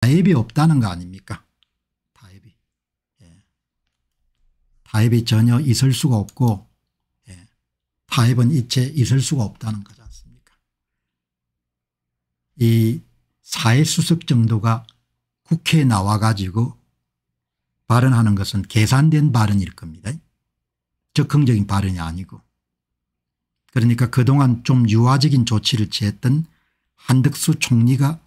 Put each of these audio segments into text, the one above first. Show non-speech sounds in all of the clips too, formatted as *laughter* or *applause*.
타협이 없다는 거 아닙니까? 타협이. 예. 타협이 전혀 있을 수가 없고 예. 타협은 이체 있을 수가 없다는 거지 않습니까? 이 사회수석 정도가 국회에 나와 가지고 발언하는 것은 계산된 발언일 겁니다. 적극적인 발언이 아니고 그러니까 그동안 좀 유화적인 조치를 취했던 한덕수 총리가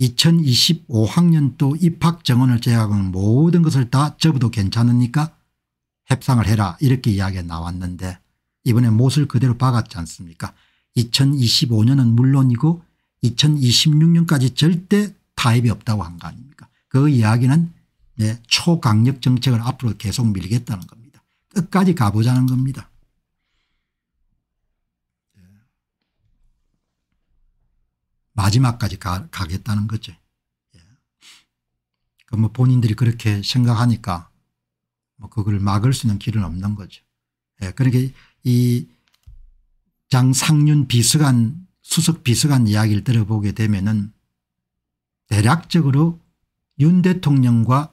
2025학년도 입학 정원을 제외하고는 모든 것을 다 접어도 괜찮으니까 협상을 해라 이렇게 이야기가 나왔는데 이번에 못을 그대로 박았지 않습니까 2025년은 물론이고 2026년까지 절대 타협이 없다고 한 거 아닙니까 그 이야기는 예, 초강력 정책을 앞으로 계속 밀겠다는 겁니다. 끝까지 가보자는 겁니다. 마지막까지 가, 겠다는 거죠. 예. 그뭐 본인들이 그렇게 생각하니까 뭐 그걸 막을 수 있는 길은 없는 거죠. 예. 그렇게 그러니까 이 장상윤 비서관 수석 비서관 이야기를 들어보게 되면은 대략적으로 윤 대통령과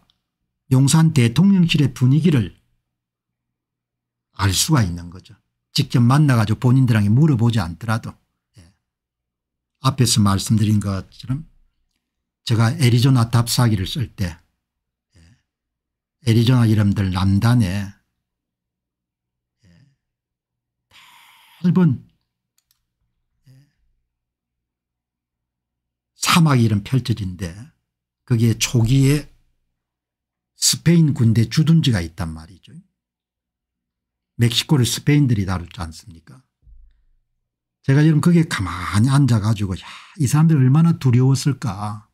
용산 대통령실의 분위기를 알 수가 있는 거죠. 직접 만나가지고 본인들에게 물어보지 않더라도. 앞에서 말씀드린 것처럼 제가 애리조나 답사기를 쓸때 예, 애리조나 이름들 남단에 넓은 예, 예, 사막 이름 펼쳐진데 거기에 초기에 스페인 군대 주둔지가 있단 말이죠. 멕시코를 스페인들이 다루지 않습니까 제가 지금 거기에 가만히 앉아가지고 야, 이 사람들 얼마나 두려웠을까.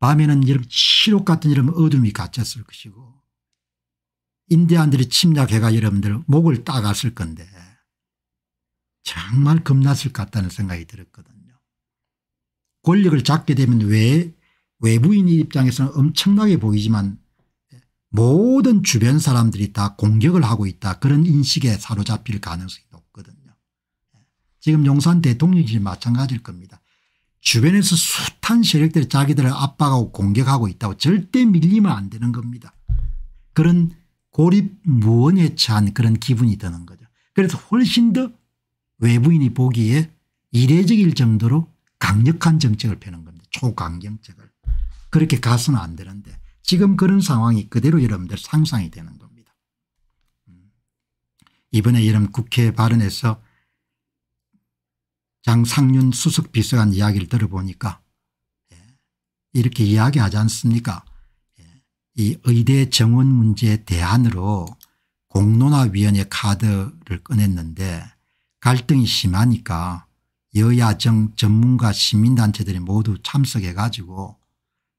밤에는 이런 치욕 같은 이런 어둠이 갇혔을 것이고 인디안들이 침략해가 여러분들 목을 따갔을 건데 정말 겁났을 것 같다는 생각이 들었거든요. 권력을 잡게 되면 왜 외부인 입장에서는 엄청나게 보이지만 모든 주변 사람들이 다 공격을 하고 있다 그런 인식에 사로잡힐 가능성이 지금 용산 대통령실 이 마찬가지일 겁니다. 주변에서 숱한 세력들이 자기들을 압박하고 공격하고 있다고 절대 밀리면 안 되는 겁니다. 그런 고립 무언에 찬 그런 기분이 드는 거죠. 그래서 훨씬 더 외부인이 보기에 이례적일 정도로 강력한 정책을 펴는 겁니다. 초강경책을. 그렇게 가서는 안 되는데 지금 그런 상황이 그대로 여러분들 상상이 되는 겁니다. 음. 이번에 여러분 국회 발언에서 장상윤 수석 비서관 이야기를 들어보니까 예, 이렇게 이야기하지 않습니까 예, 이 의대 정원 문제 대안으로 공론화위원회 카드를 꺼냈는데 갈등이 심하니까 여야정 전문가 시민단체들이 모두 참석해 가지고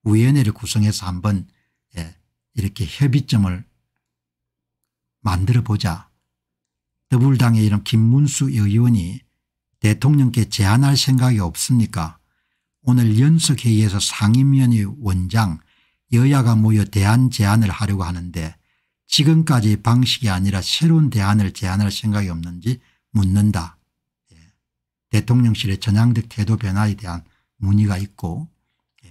위원회를 구성해서 한번 예, 이렇게 협의점을 만들어 보자 더불당의 이런 김문수 의원이 대통령께 제안할 생각이 없습니까 오늘 연석회의에서 상임위원회 원장 여야가 모여 대안 제안을 하려고 하는데 지금까지 방식이 아니라 새로운 대안을 제안할 생각이 없는지 묻는다. 예. 대통령실의 전향적 태도 변화에 대한 문의가 있고 예.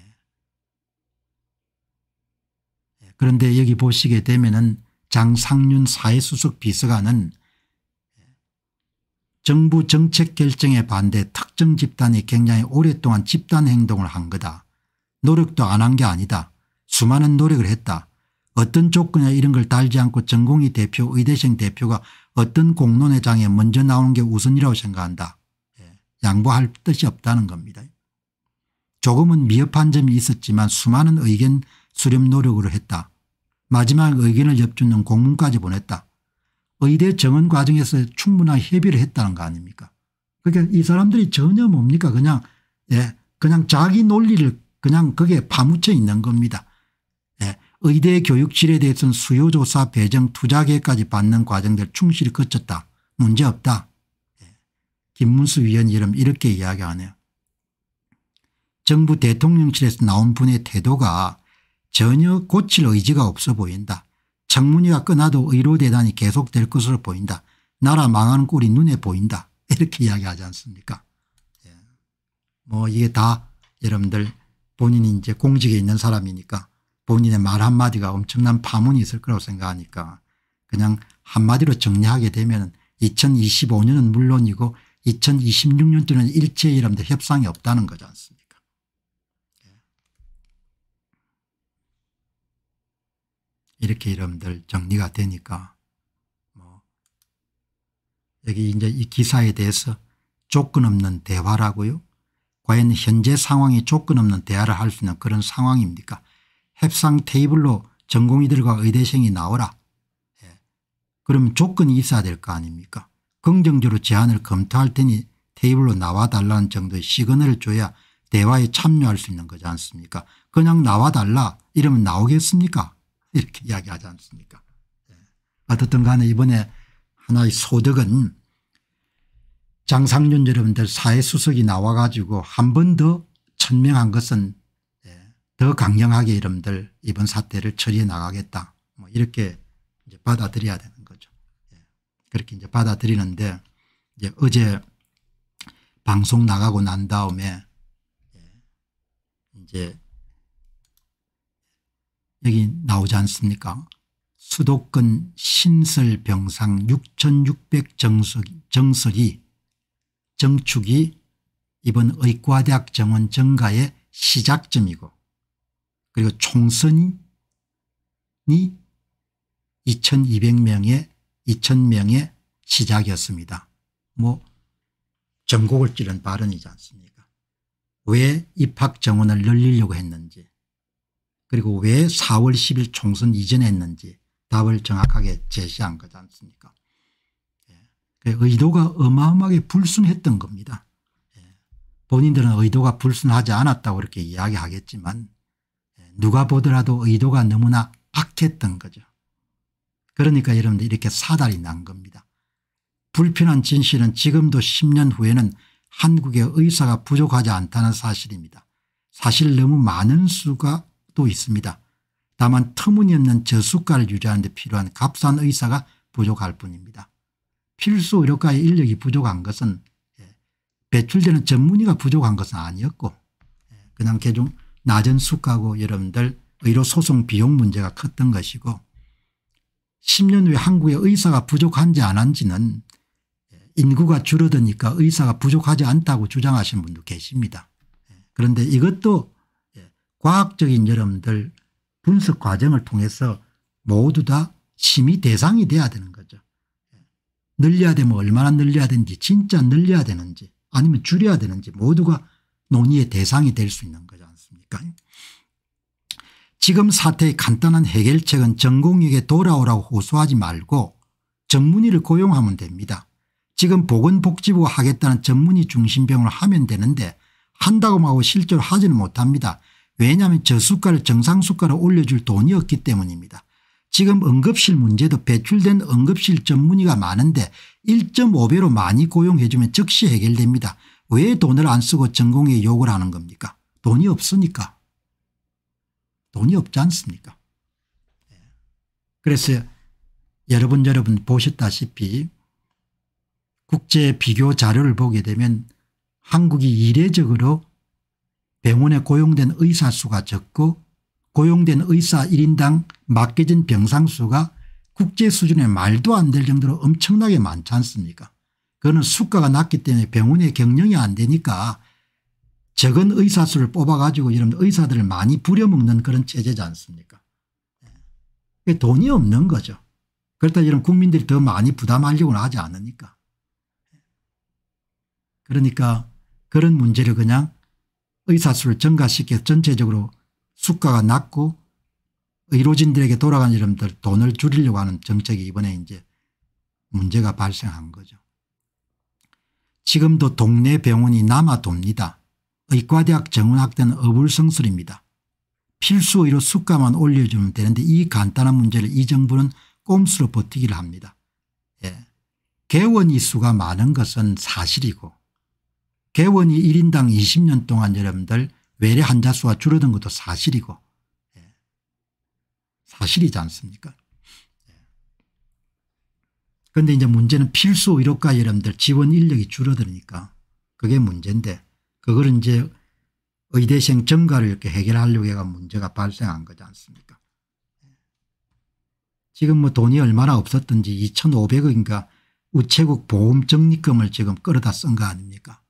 예. 그런데 여기 보시게 되면 은 장상윤 사회수석 비서관은 정부 정책 결정에 반대 특정 집단이 굉장히 오랫동안 집단 행동을 한 거다. 노력도 안 한 게 아니다. 수많은 노력을 했다. 어떤 조건이나 이런 걸 달지 않고 전공의 대표 의대생 대표가 어떤 공론회장에 먼저 나오는 게 우선이라고 생각한다. 예, 양보할 뜻이 없다는 겁니다. 조금은 미흡한 점이 있었지만 수많은 의견 수렴 노력으로 했다. 마지막 의견을 엽주는 공문까지 보냈다. 의대 정원 과정에서 충분한 협의를 했다는 거 아닙니까 그러니까 이 사람들이 전혀 뭡니까 그냥 예 그냥 자기 논리를 그냥 거기에 파묻혀 있는 겁니다. 예. 의대 교육질에 대해서는 수요조사 배정 투자계획까지 받는 과정들 충실히 거쳤다. 문제없다. 예. 김문수 위원 이름 이렇게 이야기하네요. 정부 대통령실에서 나온 분의 태도가 전혀 고칠 의지가 없어 보인다. 장문이가 끊어도 의료대단이 계속될 것으로 보인다. 나라 망하는 꼴이 눈에 보인다. *laughs* 이렇게 이야기하지 않습니까 예. 뭐 이게 다 여러분들 본인이 이제 공직에 있는 사람이니까 본인의 말 한마디가 엄청난 파문이 있을 거라고 생각하니까 그냥 한마디로 정리하게 되면 2025년은 물론이고 2026년 도는 일체 여러분들 협상이 없다는 거지 않습니까 이렇게 이름들 정리가 되니까 뭐 여기 이제 이 기사에 대해서 조건 없는 대화라고요. 과연 현재 상황이 조건 없는 대화를 할 수 있는 그런 상황입니까 협상 테이블로 전공의들과 의대생이 나오라. 예. 그럼 조건이 있어야 될 거 아닙니까 긍정적으로 제안을 검토할 테니 테이블로 나와달라는 정도의 시그널을 줘야 대화에 참여할 수 있는 거지 않습니까 그냥 나와달라 이러면 나오겠습니까 이렇게 이야기하지 않습니까 예. 어떻든 간에 이번에 하나의 소득은 장상윤 여러분들 사회수석이 나와 가지고 한 번 더 천명한 것은 예, 더 강경하게 여러분들 이번 사태를 처리해 나가겠다 뭐 이렇게 이제 받아들여야 되는 거죠. 예. 그렇게 이제 받아들이는데 이제 어제 방송 나가고 난 다음에 이제 여기 나오지 않습니까 수도권 신설병상 6600 정석, 이 정축이 이번 의과대학 정원 증가의 시작점이고 그리고 총선이 2200명의 2000명의 시작이었습니다. 뭐 전국을 찌른 발언이지 않습니까 왜 입학 정원을 늘리려고 했는지 그리고 왜 4월 10일 총선 이전에 했는지 답을 정확하게 제시한 거지 않습니까 예. 그 의도가 어마어마하게 불순했던 겁니다. 예. 본인들은 의도가 불순하지 않았다고 이렇게 이야기하겠지만 예. 누가 보더라도 의도가 너무나 악했던 거죠. 그러니까 여러분들 이렇게 사달이 난 겁니다. 불편한 진실은 지금도 10년 후에는 한국의 의사가 부족하지 않다는 사실입니다. 사실 너무 많은 수가 또 있습니다. 다만 터무니없는 저수가를 유지하는 데 필요한 값싼 의사가 부족할 뿐입니다. 필수 의료과의 인력이 부족한 것은 예, 배출되는 전문의가 부족한 것은 아니었고 예, 그냥 개중 낮은 수가고 여러분들 의료 소송 비용 문제가 컸던 것이고 10년 후에 한국의 의사가 부족한지 안 한지는 예, 인구가 줄어드니까 의사가 부족하지 않다고 주장하시는 분도 계십니다. 그런데 이것도 과학적인 여러분들 분석 과정을 통해서 모두 다 심의 대상이 돼야 되는 거죠. 늘려야 되면 얼마나 늘려야 되는지 진짜 늘려야 되는지 아니면 줄여야 되는지 모두가 논의의 대상이 될 수 있는 거지 않습니까 지금 사태의 간단한 해결책은 전공에게 돌아오라고 호소하지 말고 전문의를 고용하면 됩니다. 지금 보건복지부 하겠다는 전문의 중심병을 하면 되는데 한다고 하고 실제로 하지는 못합니다. 왜냐하면 저수가를 정상수가로 올려줄 돈이 없기 때문입니다. 지금 응급실 문제도 배출된 응급실 전문의가 많은데 1.5배로 많이 고용해 주면 즉시 해결됩니다. 왜 돈을 안 쓰고 전공에 욕을 하는 겁니까 돈이 없으니까. 돈이 없지 않습니까 예. 그래서 여러분 여러분 보셨다시피 국제 비교 자료를 보게 되면 한국이 이례적으로 병원에 고용된 의사 수가 적고 고용된 의사 1인당 맡겨진 병상 수가 국제 수준에 말도 안 될 정도로 엄청나게 많지 않습니까 그거는 수가가 낮기 때문에 병원의 경영이 안 되니까 적은 의사 수를 뽑아가지고 이런 의사들을 많이 부려먹는 그런 체제지 않습니까 예. 돈이 없는 거죠. 그렇다 이런 국민들이 더 많이 부담하려고 하지 않으니까. 그러니까 그런 문제를 그냥 의사수를 증가시켜 전체적으로 수가가 낮고 의료진들에게 돌아간 이름들 돈을 줄이려고 하는 정책이 이번에 이제 문제가 발생한 거죠. 지금도 동네 병원이 남아 돕니다. 의과대학 정원학대는 어불성설입니다. 필수의료 수가만 올려주면 되는데 이 간단한 문제를 이 정부는 꼼수로 버티기를 합니다. 예. 개원이 수가 많은 것은 사실이고 개원이 1인당 20년 동안 여러분들 외래 환자 수가 줄어든 것도 사실이고 예. 사실이지 않습니까 그런데 예. 이제 문제는 필수 의료과 여러분들 지원 인력이 줄어드니까 그게 문제인데 그걸 이제 의대생 증가를 이렇게 해결하려고 해가 문제가 발생한 거지 않습니까 예. 지금 뭐 돈이 얼마나 없었든지 2500억인가 우체국 보험 적립금을 지금 끌어다 쓴 거 아닙니까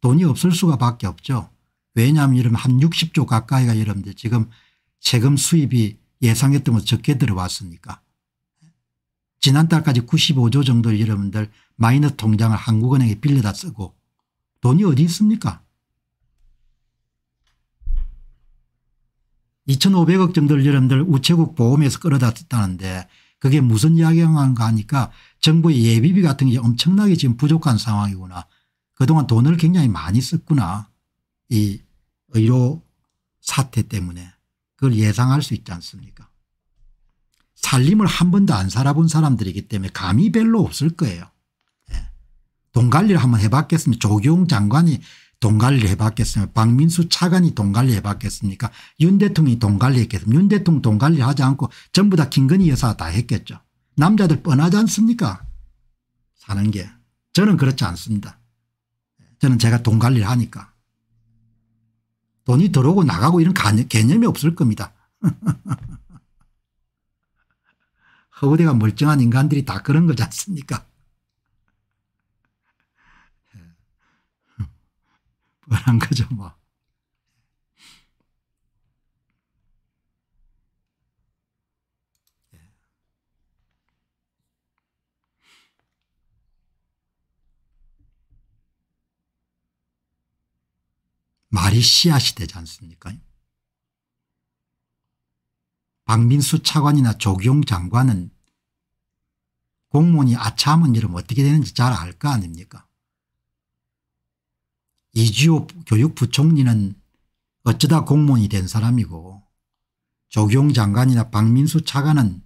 돈이 없을 수가 밖에 없죠. 왜냐하면 이러면 한 60조 가까이가 이러면 지금 세금 수입이 예상했던 것 적게 들어왔으니까. 지난달까지 95조 정도 여러분들 마이너스 통장을 한국은행에 빌려다 쓰고 돈이 어디 있습니까 2500억 정도를 여러분들 우체국 보험에서 끌어다 썼다는데 그게 무슨 이야기인가 하니까 정부의 예비비 같은 게 엄청나게 지금 부족한 상황이구나 그동안 돈을 굉장히 많이 썼구나. 이 의료 사태 때문에 그걸 예상할 수 있지 않습니까 살림을 한 번도 안 살아본 사람들이기 때문에 감이 별로 없을 거예요. 예. 돈 관리를 한번 해봤겠습니까 조경 장관이 돈 관리를 해봤겠습니까 박민수 차관이 돈 관리를 해봤겠습니까 윤 대통령이 돈 관리했겠습니까 윤 대통령 돈 관리를 하지 않고 전부 다 김건희 여사가 다 했겠죠. 남자들 뻔하지 않습니까 사는 게 저는 그렇지 않습니다. 저는 제가 돈 관리를 하니까. 돈이 들어오고 나가고 이런 개념이 없을 겁니다. *laughs* 허우대가 멀쩡한 인간들이 다 그런 거지 않습니까? *laughs* 예. *laughs* 뻔한 거죠 뭐. 말이 씨앗이 되지 않습니까? 박민수 차관이나 조기용 장관은 공무원이 아차하면 이름 어떻게 되는지 잘 알 거 아닙니까? 이지호 교육부총리는 어쩌다 공무원이 된 사람이고 조경 장관이나 박민수 차관은